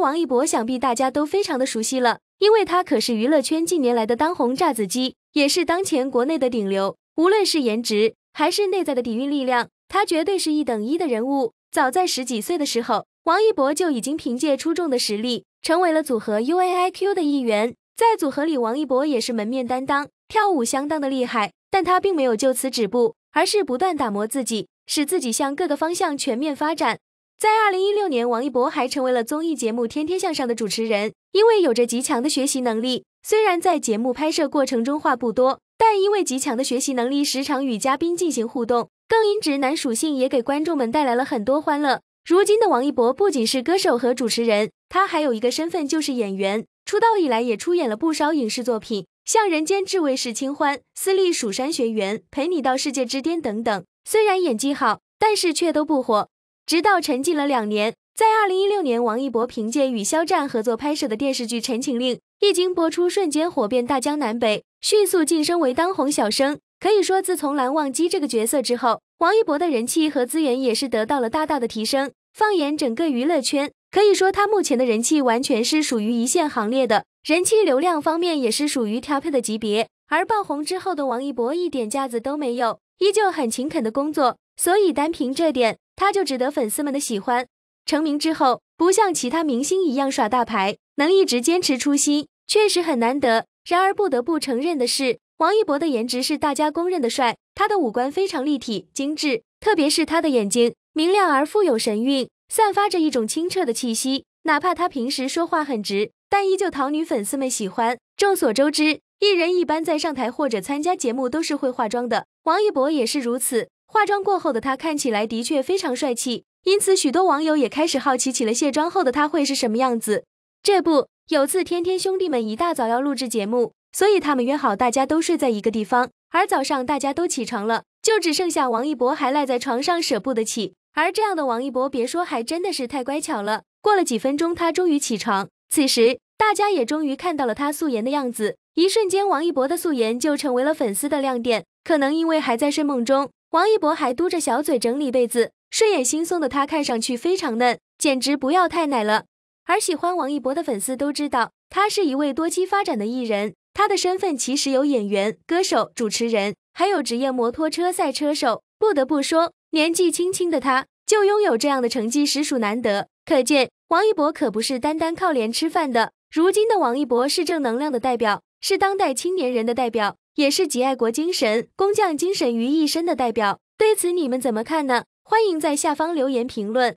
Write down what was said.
王一博想必大家都非常的熟悉了，因为他可是娱乐圈近年来的当红炸子鸡，也是当前国内的顶流。无论是颜值还是内在的底蕴力量，他绝对是一等一的人物。早在十几岁的时候，王一博就已经凭借出众的实力成为了组合 U A I Q 的一员。在组合里，王一博也是门面担当，跳舞相当的厉害。但他并没有就此止步，而是不断打磨自己，使自己向各个方向全面发展。在二零一六年，王一博还成为了综艺节目《天天向上》的主持人。因为有着极强的学习能力，虽然在节目拍摄过程中话不多，但因为极强的学习能力，时常与嘉宾进行互动。更因直男属性，也给观众们带来了很多欢乐。如今的王一博不仅是歌手和主持人，他还有一个身份就是演员。出道以来也出演了不少影视作品，像《人间至味是清欢》、《私立蜀山学院》、《陪你到世界之巅》等等。虽然演技好，但是却都不火。直到沉寂了两年，在二零一六年，王一博凭借与肖战合作拍摄的电视剧《陈情令》，一经播出，瞬间火遍大江南北，迅速晋升为当红小生。可以说，自从蓝忘机这个角色之后，王一博的人气和资源也是得到了大大的提升。放眼整个娱乐圈，可以说他目前的人气完全是属于一线行列的，人气流量方面也是属于调配的级别。而爆红之后的王一博一点架子都没有，依旧很勤恳的工作，所以单凭这点。他就值得粉丝们的喜欢。成名之后，不像其他明星一样耍大牌，能一直坚持初心，确实很难得。然而不得不承认的是，王一博的颜值是大家公认的帅，他的五官非常立体、精致，特别是他的眼睛明亮而富有神韵，散发着一种清澈的气息。哪怕他平时说话很直，但依旧讨女粉丝们喜欢。众所周知，艺人一般在上台或者参加节目都是会化妆的，王一博也是如此。化妆过后的他看起来的确非常帅气，因此许多网友也开始好奇起了卸妆后的他会是什么样子。这不，有次天天兄弟们一大早要录制节目，所以他们约好大家都睡在一个地方。而早上大家都起床了，就只剩下王一博还赖在床上，舍不得起。而这样的王一博，别说还真的是太乖巧了。过了几分钟，他终于起床，此时大家也终于看到了他素颜的样子。一瞬间，王一博的素颜就成为了粉丝的亮点。可能因为还在睡梦中。王一博还嘟着小嘴整理被子，睡眼惺忪的他看上去非常嫩，简直不要太奶了。而喜欢王一博的粉丝都知道，他是一位多栖发展的艺人，他的身份其实有演员、歌手、主持人，还有职业摩托车赛车手。不得不说，年纪轻轻的他就拥有这样的成绩，实属难得。可见，王一博可不是单单靠脸吃饭的。如今的王一博是正能量的代表，是当代青年人的代表。也是集爱国精神、工匠精神于一身的代表，对此你们怎么看呢？欢迎在下方留言评论。